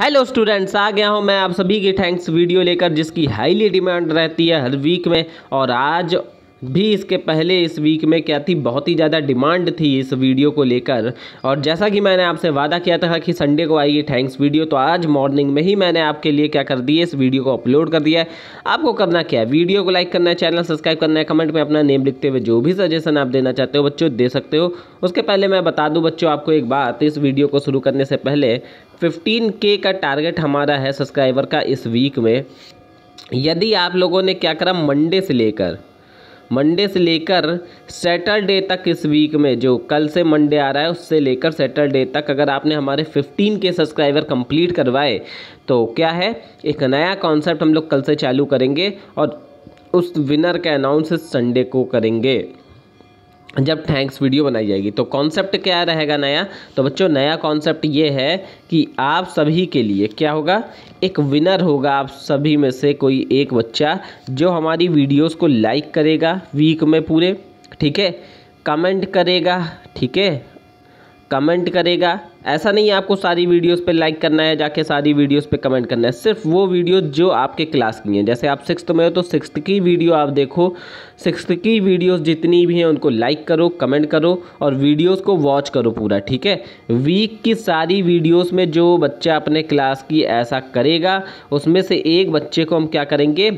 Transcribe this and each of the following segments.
hello students आ गया हूँ मैं आप सभी की थैंक्स वीडियो लेकर जिसकी हाईली डिमांड रहती है हर वीक में और आज भी इसके पहले इस वीक में क्या थी बहुत ही ज़्यादा डिमांड थी इस वीडियो को लेकर और जैसा कि मैंने आपसे वादा किया था कि संडे को आएगी थैंक्स वीडियो तो आज मॉर्निंग में ही मैंने आपके लिए क्या कर दिया इस वीडियो को अपलोड कर दिया है आपको करना क्या है वीडियो को लाइक करना है चैनल सब्सक्राइब करना है कमेंट में अपना नेम लिखते हुए जो भी सजेशन आप देना चाहते हो बच्चों दे सकते हो उसके पहले मैं बता दूँ बच्चों आपको एक बात इस वीडियो को शुरू करने से पहले फिफ्टीन के का टारगेट हमारा है सब्सक्राइबर का इस वीक में यदि आप लोगों ने क्या करा मंडे से लेकर मंडे से लेकर सैटरडे तक इस वीक में जो कल से मंडे आ रहा है उससे लेकर सैटरडे तक अगर आपने हमारे 15 के सब्सक्राइबर कंप्लीट करवाए तो क्या है एक नया कॉन्सेप्ट हम लोग कल से चालू करेंगे और उस विनर का अनाउंस संडे को करेंगे जब थैंक्स वीडियो बनाई जाएगी तो कॉन्सेप्ट क्या रहेगा नया तो बच्चों नया कॉन्सेप्ट ये है कि आप सभी के लिए क्या होगा एक विनर होगा आप सभी में से कोई एक बच्चा जो हमारी वीडियोस को लाइक करेगा वीक में पूरे ठीक है कमेंट करेगा ठीक है कमेंट करेगा ऐसा नहीं है आपको सारी वीडियोस पे लाइक करना है जाके सारी वीडियोस पे कमेंट करना है सिर्फ वो वीडियो जो आपके क्लास की हैं जैसे आप सिक्स में हो तो सिक्स की वीडियो आप देखो सिक्स की वीडियोस जितनी भी हैं उनको लाइक करो कमेंट करो और वीडियोस को वॉच करो पूरा ठीक है वीक की सारी वीडियोज़ में जो बच्चा अपने क्लास की ऐसा करेगा उसमें से एक बच्चे को हम क्या करेंगे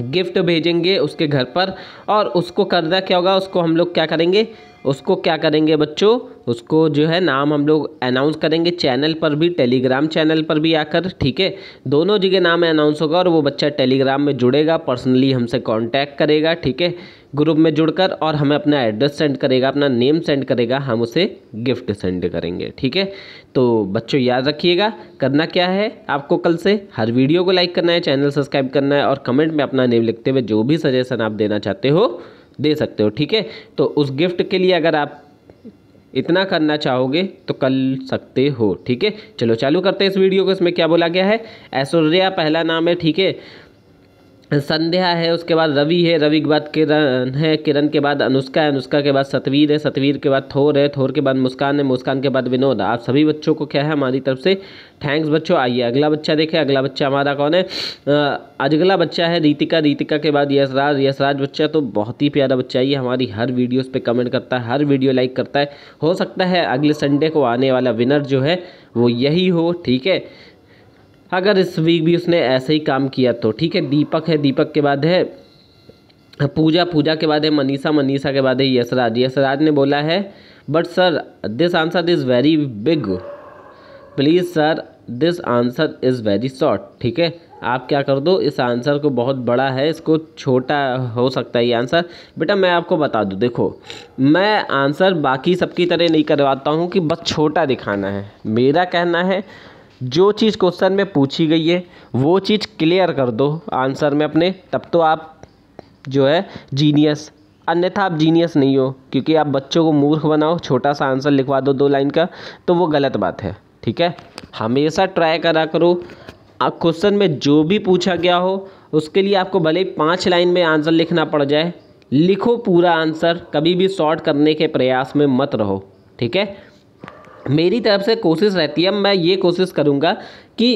गिफ्ट भेजेंगे उसके घर पर और उसको करना क्या होगा उसको हम लोग क्या करेंगे उसको क्या करेंगे बच्चों उसको जो है नाम हम लोग अनाउंस करेंगे चैनल पर भी टेलीग्राम चैनल पर भी आकर ठीक है दोनों जगह नाम अनाउंस होगा और वो बच्चा टेलीग्राम में जुड़ेगा पर्सनली हमसे कांटेक्ट करेगा ठीक है ग्रुप में जुड़कर और हमें अपना एड्रेस सेंड करेगा अपना नेम सेंड करेगा हम उसे गिफ्ट सेंड करेंगे ठीक है तो बच्चों याद रखिएगा करना क्या है आपको कल से हर वीडियो को लाइक करना है चैनल सब्सक्राइब करना है और कमेंट में अपना नेम लिखते हुए जो भी सजेशन आप देना चाहते हो दे सकते हो ठीक है तो उस गिफ्ट के लिए अगर आप इतना करना चाहोगे तो कर सकते हो ठीक है चलो चालू करते हैं इस वीडियो को इसमें क्या बोला गया है ऐश्वर्या पहला नाम है ठीक है संध्या है उसके बाद रवि है रवि के बाद किरण है किरण के बाद अनुष्का है अनुष्का के बाद सतवीर है सतवीर के बाद थोर है थोर के बाद मुस्कान है मुस्कान के बाद विनोद आप सभी बच्चों को क्या है हमारी तरफ से थैंक्स बच्चों आइए अगला बच्चा देखें अगला बच्चा हमारा कौन है अगला बच्चा है रीतिका रीतिका के बाद यशराज यशराज बच्चा तो बहुत ही प्यारा बच्चा ये हमारी हर वीडियोस पे कमेंट करता है हर वीडियो लाइक करता है हो सकता है अगले संडे को आने वाला विनर जो है वो यही हो ठीक है अगर इस वीक भी उसने ऐसे ही काम किया तो ठीक है दीपक है दीपक के बाद है पूजा पूजा के बाद है मनीषा मनीषा के बाद है यशराज यसराज ने बोला है but sir this answer is very big please sir this answer is very short ठीक है आप क्या कर दो इस आंसर को बहुत बड़ा है इसको छोटा हो सकता है ये आंसर बेटा मैं आपको बता दूँ देखो मैं आंसर बाकी सबकी तरह नहीं करवाता हूँ कि बस छोटा दिखाना है मेरा कहना है जो चीज़ क्वेश्चन में पूछी गई है वो चीज़ क्लियर कर दो आंसर में अपने तब तो आप जो है जीनियस अन्यथा आप जीनियस नहीं हो क्योंकि आप बच्चों को मूर्ख बनाओ छोटा सा आंसर लिखवा दो दो लाइन का तो वो गलत बात है ठीक है हमेशा ट्राई करा करो क्वेश्चन में जो भी पूछा गया हो उसके लिए आपको भले ही पाँच लाइन में आंसर लिखना पड़ जाए लिखो पूरा आंसर कभी भी शॉर्ट करने के प्रयास में मत रहो ठीक है मेरी तरफ से कोशिश रहती है मैं ये कोशिश करूँगा कि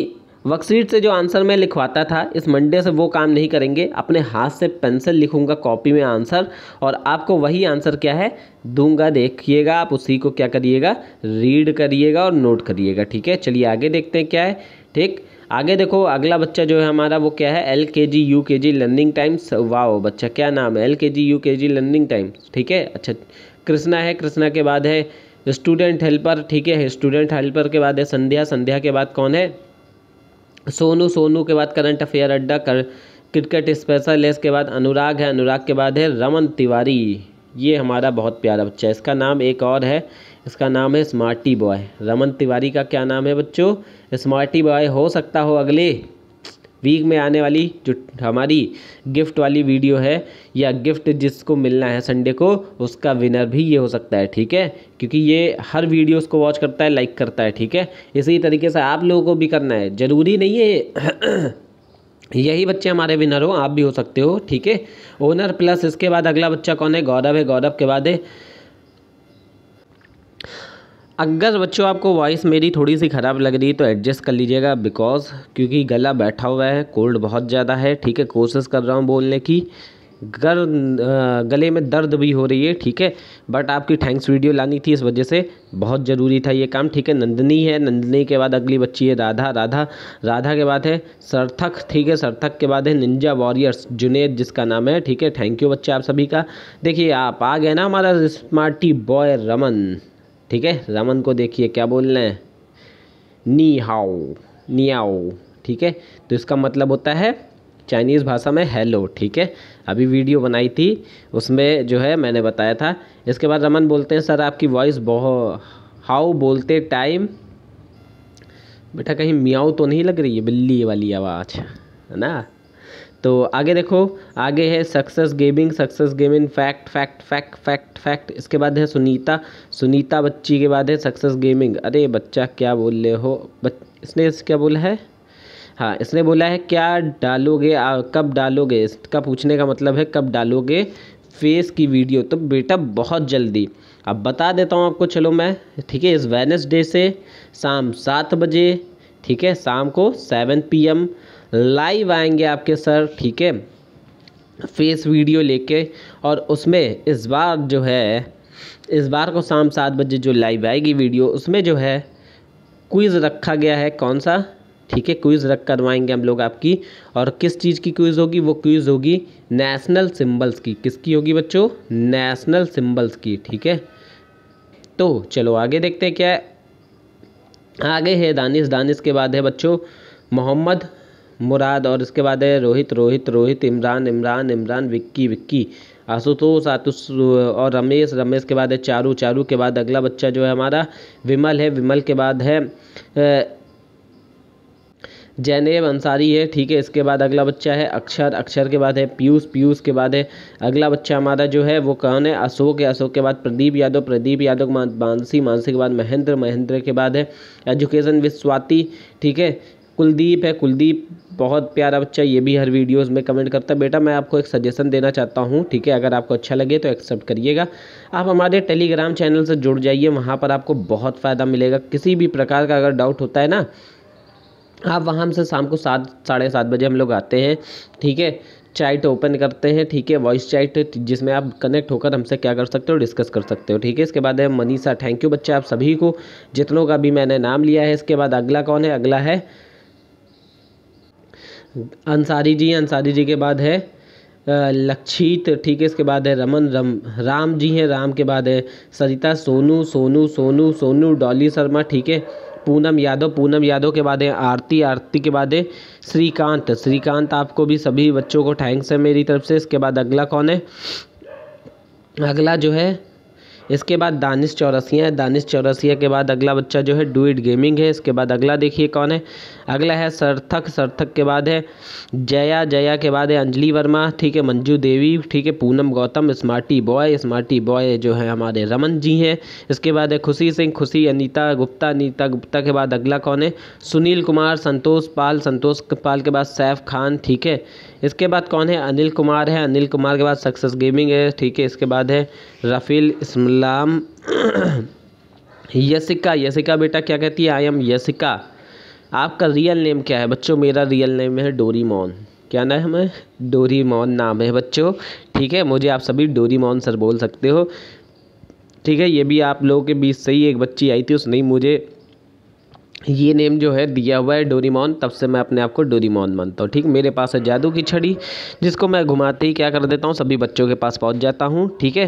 वर्कशीट से जो आंसर मैं लिखवाता था इस मंडे से वो काम नहीं करेंगे अपने हाथ से पेंसिल लिखूंगा कॉपी में आंसर और आपको वही आंसर क्या है दूंगा देखिएगा आप उसी को क्या करिएगा रीड करिएगा और नोट करिएगा ठीक है चलिए आगे देखते हैं क्या है ठीक आगे देखो अगला बच्चा जो है हमारा वो क्या है एल के जी यू के जी लर्निंग टाइम्स वाओ बच्चा क्या नाम है एल के जी यू के जी लर्निंग टाइम्स ठीक है अच्छा कृष्णा है कृष्णा के बाद है स्टूडेंट हेल्पर ठीक है स्टूडेंट हेल्पर के बाद है संध्या संध्या के बाद कौन है सोनू सोनू के बाद करंट अफेयर अड्डा कर क्रिकेट स्पेशल के बाद अनुराग है अनुराग के बाद है रमन तिवारी ये हमारा बहुत प्यारा बच्चा है इसका नाम एक और है इसका नाम है स्मार्टी बॉय रमन तिवारी का क्या नाम है बच्चों स्मार्टी बॉय हो सकता हो अगले वीक में आने वाली जो हमारी गिफ्ट वाली वीडियो है या गिफ्ट जिसको मिलना है संडे को उसका विनर भी ये हो सकता है ठीक है क्योंकि ये हर वीडियो उसको वॉच करता है लाइक करता है ठीक है इसी तरीके से आप लोगों को भी करना है ज़रूरी नहीं है यही बच्चे हमारे विनर हो आप भी हो सकते हो ठीक है ओनर प्लस इसके बाद अगला बच्चा कौन है गौरव है गौरव के बाद है अगर बच्चों आपको वॉइस मेरी थोड़ी सी ख़राब लग रही है तो एडजस्ट कर लीजिएगा बिकॉज़ क्योंकि गला बैठा हुआ है कोल्ड बहुत ज़्यादा है ठीक है कोशिश कर रहा हूँ बोलने की गर गले में दर्द भी हो रही है ठीक है बट आपकी थैंक्स वीडियो लानी थी इस वजह से बहुत ज़रूरी था ये काम ठीक है नंदनी है नंदनी के बाद अगली बच्ची है राधा राधा राधा के बाद है सरथक ठीक है सरथक के बाद है निंजा वॉरियर्स जुनेद जिसका नाम है ठीक है थैंक यू बच्चे आप सभी का देखिए आप आ गए ना हमारा स्मार्टी बॉय रमन ठीक है रमन को देखिए क्या बोल रहे हैं नी हाओ नियाओ ठीक है तो इसका मतलब होता है चाइनीज़ भाषा में हेलो ठीक है अभी वीडियो बनाई थी उसमें जो है मैंने बताया था इसके बाद रमन बोलते हैं सर आपकी वॉइस बहुत हाउ बोलते टाइम बेटा कहीं मियाऊ तो नहीं लग रही है बिल्ली वाली आवाज़ है ना तो आगे देखो आगे है success gaming success gaming fact fact fact fact fact इसके बाद है सुनीता सुनीता बच्ची के बाद है सक्सेस गेमिंग अरे बच्चा क्या बोल रहे हो बच इसने इस क्या बोला है हाँ इसने बोला है क्या डालोगे आ, कब डालोगे इसका पूछने का मतलब है कब डालोगे फेस की वीडियो तो बेटा बहुत जल्दी अब बता देता हूँ आपको चलो मैं ठीक है इस वेनसडे से शाम सात बजे ठीक है शाम को सेवन पी एम लाइव आएंगे आपके सर ठीक है फेस वीडियो लेके और उसमें इस बार जो है इस बार को शाम सात बजे जो लाइव आएगी वीडियो उसमें जो है क्विज़ रखा गया है कौन सा ठीक है क्विज़ रख करवाएंगे हम लोग आपकी और किस चीज़ की क्विज़ होगी वो क्विज़ होगी नेशनल सिंबल्स की किसकी होगी बच्चों नेशनल सिंबल्स की ठीक है तो चलो आगे देखते हैं क्या है आगे है दानिश दानिश के बाद है बच्चों मोहम्मद मुराद और इसके बाद है रोहित रोहित रोहित इमरान इमरान इमरान विक्की विक्की आशुतोष आतुष और रमेश रमेश के बाद है चारू चारू के बाद अगला बच्चा जो है हमारा विमल है विमल के बाद है जैनेब अंसारी है ठीक है इसके बाद अगला बच्चा है अक्षर अक्षर के बाद है पीयूष पीयूष के बाद है अगला बच्चा हमारा जो है वो कौन है अशोक है अशोक के बाद प्रदीप यादव प्रदीप यादव के बाद मानसी मानसी के बाद महेंद्र महेंद्र के बाद है एजुकेशन विश्वाति ठीक है कुलदीप है कुलदीप बहुत प्यारा बच्चा ये भी हर वीडियोस में कमेंट करता है बेटा मैं आपको एक सजेशन देना चाहता हूँ ठीक है अगर आपको अच्छा लगे तो एक्सेप्ट करिएगा आप हमारे टेलीग्राम चैनल से जुड़ जाइए वहाँ पर आपको बहुत फ़ायदा मिलेगा किसी भी प्रकार का अगर डाउट होता है ना आप वहाँ हमसे शाम को सात साढ़े सात बजे हम लोग आते हैं ठीक है चैट ओपन करते हैं ठीक है वॉइस चैट जिसमें आप कनेक्ट होकर हमसे क्या कर सकते हो डिस्कस कर सकते हो ठीक है इसके बाद है मनीषा थैंक यू बच्चा आप सभी को जितनों का भी मैंने नाम लिया है इसके बाद अगला कौन है अगला है अंसारी जी अंसारी जी के बाद है लक्षित ठीक है इसके बाद है रमन रम राम जी हैं राम के बाद है सरिता सोनू सोनू सोनू सोनू डॉली शर्मा ठीक है पूनम यादव पूनम यादव के बाद है आरती आरती के बाद है श्रीकांत श्रीकांत आपको भी सभी बच्चों को थैंक्स है मेरी तरफ से इसके बाद अगला कौन है अगला जो है इसके बाद दानिश चौरसिया है दानिश चौरसिया के बाद अगला बच्चा जो है डू इट गेमिंग है इसके बाद अगला देखिए कौन है अगला है सर्थक सर्थक के बाद है जया जया के बाद है अंजलि वर्मा ठीक है मंजू देवी ठीक है Poonam Gautam smarty boy smarty boy जो है हमारे रमन जी हैं इसके बाद है खुशी सिंह खुशी अनीता गुप्ता अनीता गुप्ता के बाद अगला कौन है सुनील कुमार संतोष पाल संतोष पाल के बाद सैफ खान ठीक है इसके बाद कौन है अनिल कुमार है अनिल कुमार के बाद सक्सेस गेमिंग है ठीक है इसके बाद है रफ़ील इस्लाम यसिका यसिका बेटा क्या कहती है आई एम यसिका आपका रियल नेम क्या है बच्चों मेरा रियल नेम है डोरी मोन क्या नाम है डोरी मोन नाम है बच्चों ठीक है मुझे आप सभी डोरी मोन सर बोल सकते हो ठीक है ये भी आप लोगों के बीच से ही एक बच्ची आई थी उसने मुझे ये नेम जो है दिया हुआ है डोरीमोन तब से मैं अपने आप को डोरीमोन मानता हूँ ठीक मेरे पास है जादू की छड़ी जिसको मैं घुमाते ही क्या कर देता हूँ सभी बच्चों के पास पहुँच जाता हूँ ठीक है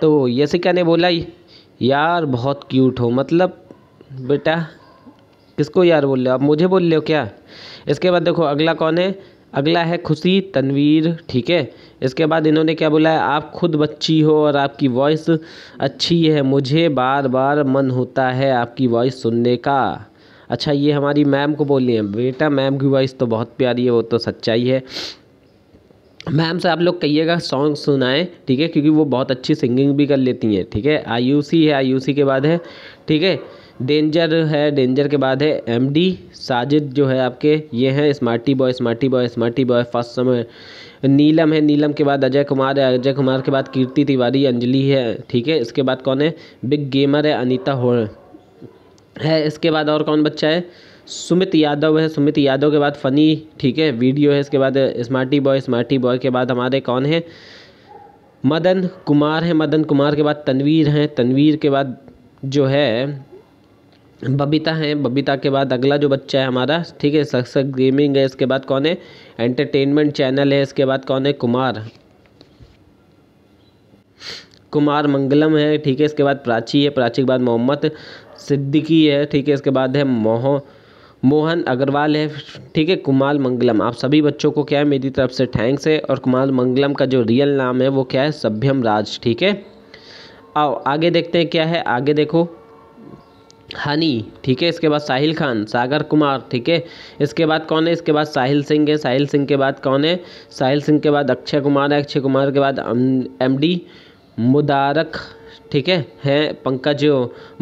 तो क्या ने बोला यार बहुत क्यूट हो मतलब बेटा किसको यार बोल रहे हो आप मुझे बोल रहे हो क्या इसके बाद देखो अगला कौन है अगला है खुशी तनवीर ठीक है इसके बाद इन्होंने क्या बोला है आप खुद बच्ची हो और आपकी वॉइस अच्छी है मुझे बार बार मन होता है आपकी वॉइस सुनने का अच्छा ये हमारी मैम को बोलनी है बेटा मैम की वॉइस तो बहुत प्यारी है वो तो सच्चाई है मैम से आप लोग कहिएगा सॉन्ग सुनाएं ठीक है क्योंकि वो बहुत अच्छी सिंगिंग भी कर लेती हैं ठीक है आई यू सी है आई यू सी के बाद है ठीक है डेंजर है डेंजर के बाद है एम डी साजिद जो है आपके ये हैं smarty boy smarty boy smarty boy first समय नीलम है नीलम के बाद अजय कुमार है अजय कुमार के बाद कीर्ति तिवारी अंजलि है ठीक है इसके बाद कौन है बिग गेमर है अनीता हो है इसके बाद और कौन बच्चा है सुमित यादव है सुमित यादव के बाद फ़नी ठीक है वीडियो है इसके बाद स्मार्टी बॉय स्मार्टी बॉय के बाद हमारे कौन है मदन कुमार है मदन कुमार के बाद तनवीर हैं तनवीर के बाद जो है बबीता है बबीता के बाद अगला जो बच्चा है हमारा ठीक है सक्सक गेमिंग है इसके बाद कौन है एंटरटेनमेंट चैनल है इसके बाद कौन है कुमार कुमार मंगलम है ठीक है इसके बाद प्राची है प्राची के बाद मोहम्मद सिद्दीकी है ठीक है इसके बाद है मोह मोहन अग्रवाल है ठीक है कुमार मंगलम आप सभी बच्चों को क्या है मेरी तरफ से थैंक्स है और कुमार मंगलम का जो रियल नाम है वो क्या है सभ्यम राज ठीक है आओ आगे देखते हैं क्या है आगे देखो हनी ठीक है इसके बाद साहिल खान सागर कुमार ठीक है इसके बाद कौन है इसके बाद साहिल सिंह है साहिल सिंह के बाद कौन है साहिल सिंह के बाद अक्षय कुमार है अक्षय कुमार के बाद एम डी मुदारक ठीक है हैं पंकज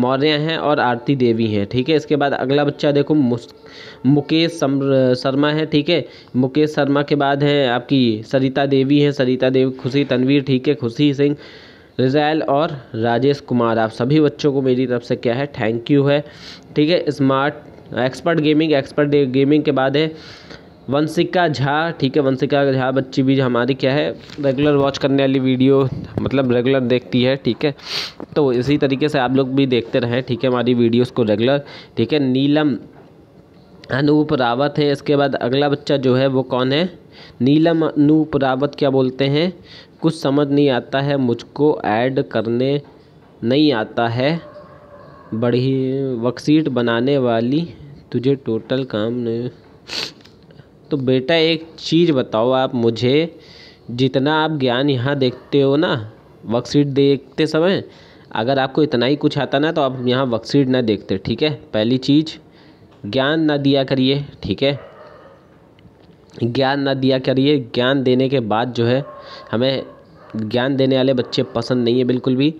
मौर्य हैं और आरती देवी हैं ठीक है इसके बाद अगला बच्चा देखो मुकेश शर्मा है ठीक है मुकेश शर्मा के बाद है आपकी सरिता देवी है सरिता देवी खुशी तनवीर ठीक है खुशी सिंह रिजैल और राजेश कुमार आप सभी बच्चों को मेरी तरफ से क्या है थैंक यू है ठीक है smart expert gaming expert gaming के बाद है वंशिका झा ठीक है वंशिका झा बच्ची भी हमारी क्या है रेगुलर वॉच करने वाली वीडियो मतलब रेगुलर देखती है ठीक है तो इसी तरीके से आप लोग भी देखते रहें ठीक है हमारी वीडियोस को रेगुलर ठीक है नीलम अनूप रावत है इसके बाद अगला बच्चा जो है वो कौन है नीलम अनूप रावत क्या बोलते हैं कुछ समझ नहीं आता है मुझको ऐड करने नहीं आता है बड़ी वर्कशीट बनाने वाली तुझे टोटल काम नहीं तो बेटा एक चीज़ बताओ आप मुझे जितना आप ज्ञान यहाँ देखते हो ना वर्कशीट देखते समय अगर आपको इतना ही कुछ आता ना तो आप यहाँ वर्कशीट ना देखते ठीक है पहली चीज़ ज्ञान ना दिया करिए ठीक है ज्ञान ना दिया करिए ज्ञान देने के बाद जो है हमें ज्ञान देने वाले बच्चे पसंद नहीं है बिल्कुल भी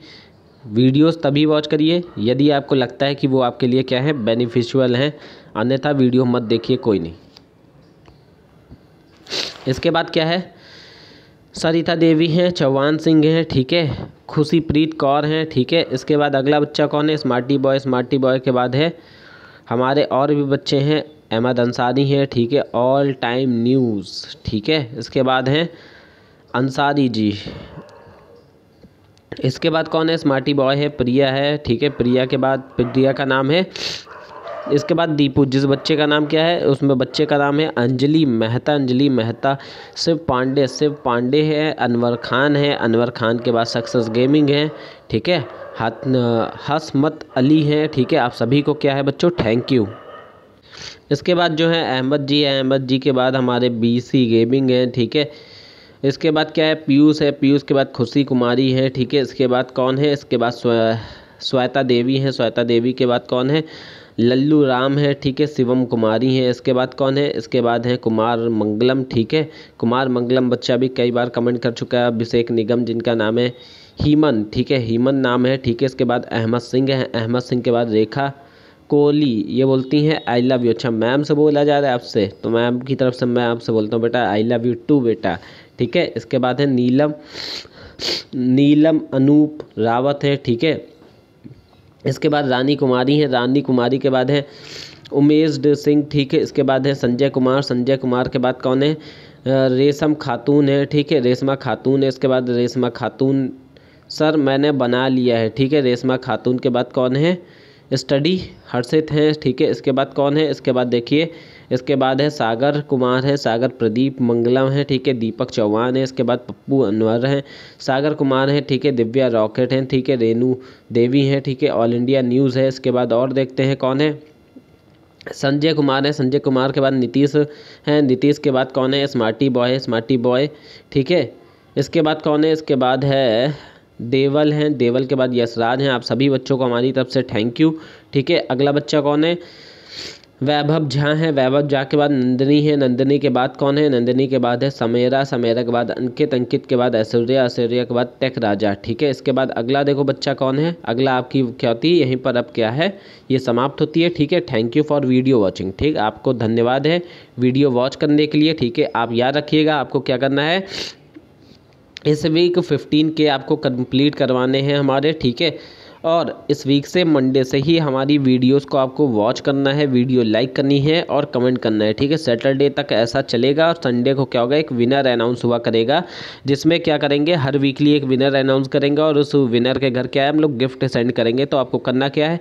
वीडियोस तभी वॉच करिए यदि आपको लगता है कि वो आपके लिए क्या है बेनिफिशियल हैं अन्यथा वीडियो मत देखिए कोई नहीं इसके बाद क्या है सरिता देवी हैं चौहान सिंह हैं ठीक है खुशी प्रीत कौर हैं ठीक है इसके बाद अगला बच्चा कौन है स्मार्टी बॉय स्मार्टी बॉय के बाद है हमारे और भी बच्चे हैं अहमद अंसारी हैं ठीक है ऑल टाइम न्यूज़ ठीक है इसके बाद हैं अंसारी जी इसके बाद कौन है स्मार्टी बॉय है प्रिया है ठीक है प्रिया के बाद प्रिया का नाम है इसके बाद दीपू जिस बच्चे का नाम क्या है उसमें बच्चे का नाम है अंजलि मेहता अंजलि मेहता शिव पांडे शिव पांडे है अनवर खान है अनवर खान के बाद सक्सेस गेमिंग है ठीक है हत हसमत अली हैं ठीक है आप सभी को क्या है बच्चों थैंक यू इसके बाद जो है अहमद जी है अहमद जी के बाद हमारे बी सी गेमिंग है ठीक है इसके बाद क्या है पीयूष है पीयूष के बाद खुशी कुमारी है ठीक है इसके बाद कौन है इसके बाद स्वेता देवी है स्वेता देवी के बाद कौन है लल्लू राम है ठीक है शिवम कुमारी हैं इसके बाद कौन है इसके बाद है कुमार मंगलम ठीक है कुमार मंगलम बच्चा भी कई बार कमेंट कर चुका है अभिषेक निगम जिनका नाम है हीमन ठीक है हीमन नाम है ठीक है इसके बाद अहमद सिंह है अहमद सिंह के बाद रेखा कोहली ये बोलती हैं आई लव यू अच्छा मैम से बोला जा रहा है आपसे तो मैम की तरफ से मैं आपसे बोलता हूँ बेटा आई लव यू टू बेटा ठीक है इसके बाद है नीलम नीलम अनूप रावत है ठीक है इसके बाद रानी कुमारी हैं रानी कुमारी के बाद है उमेश सिंह ठीक है इसके बाद है संजय कुमार संजय कुमार के बाद कौन है रेशम खातून है ठीक है रेशमा खातून है इसके बाद रेशमा खातून सर मैंने बना लिया है ठीक है रेशमा खातून के बाद कौन है स्टडी हर्षित हैं ठीक है इसके बाद कौन है इसके बाद देखिए इसके बाद है सागर कुमार है सागर प्रदीप मंगलम है ठीक है दीपक चौहान है इसके बाद पप्पू अनवर हैं सागर कुमार है ठीक है दिव्या रॉकेट हैं ठीक है रेनू देवी हैं ठीक है ऑल इंडिया न्यूज़ है इसके बाद और देखते हैं कौन है संजय कुमार है संजय कुमार के बाद नीतीश हैं नीतीश के बाद कौन है स्मार्टी बॉय है स्मार्टी बॉय ठीक है इसके बाद कौन है इसके बाद है देवल हैं देवल के बाद यशराज हैं आप सभी बच्चों को हमारी तरफ से थैंक यू ठीक है अगला बच्चा कौन है वैभव झा है वैभव झा के बाद नंदिनी है नंदिनी के बाद कौन है नंदिनी के बाद है समेरा समेरा के बाद अंकित अंकित के बाद ऐश्वर्या ऐश्वर्या के बाद टेक राजा ठीक है इसके बाद अगला देखो बच्चा कौन है अगला आपकी क्या होती है यहीं पर अब क्या है ये समाप्त होती है ठीक है thank you for video watching ठीक आपको धन्यवाद है वीडियो वॉच करने के लिए ठीक है आप याद रखिएगा आपको क्या करना है इस वीक फिफ्टीन के आपको कंप्लीट करवाने हैं हमारे ठीक है और इस वीक से मंडे से ही हमारी वीडियोस को आपको वॉच करना है वीडियो लाइक करनी है और कमेंट करना है ठीक है सैटरडे तक ऐसा चलेगा और संडे को क्या होगा एक विनर अनाउंस हुआ करेगा जिसमें क्या करेंगे हर वीकली एक विनर अनाउंस करेंगे और उस विनर के घर क्या है हम लोग गिफ्ट सेंड करेंगे तो आपको करना क्या है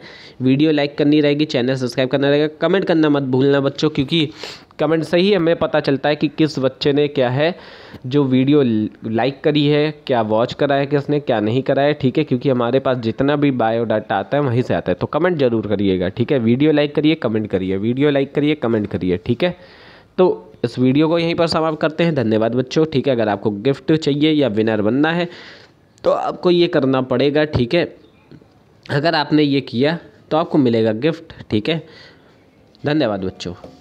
वीडियो लाइक करनी रहेगी चैनल सब्सक्राइब करना रहेगा कमेंट करना मत भूलना बच्चों क्योंकि कमेंट से ही हमें पता चलता है कि किस बच्चे ने क्या है जो वीडियो लाइक करी है क्या वॉच करा है किसने क्या नहीं करा है ठीक है क्योंकि हमारे पास जितना भी बायोडाटा आता है वहीं से आता है तो कमेंट ज़रूर करिएगा ठीक है वीडियो लाइक करिए कमेंट करिए वीडियो लाइक करिए कमेंट करिए ठीक है तो इस वीडियो को यहीं पर समाप्त करते हैं धन्यवाद बच्चों ठीक है अगर आपको गिफ्ट चाहिए या विनर बनना है तो आपको ये करना पड़ेगा ठीक है अगर आपने ये किया तो आपको मिलेगा गिफ्ट ठीक है धन्यवाद बच्चों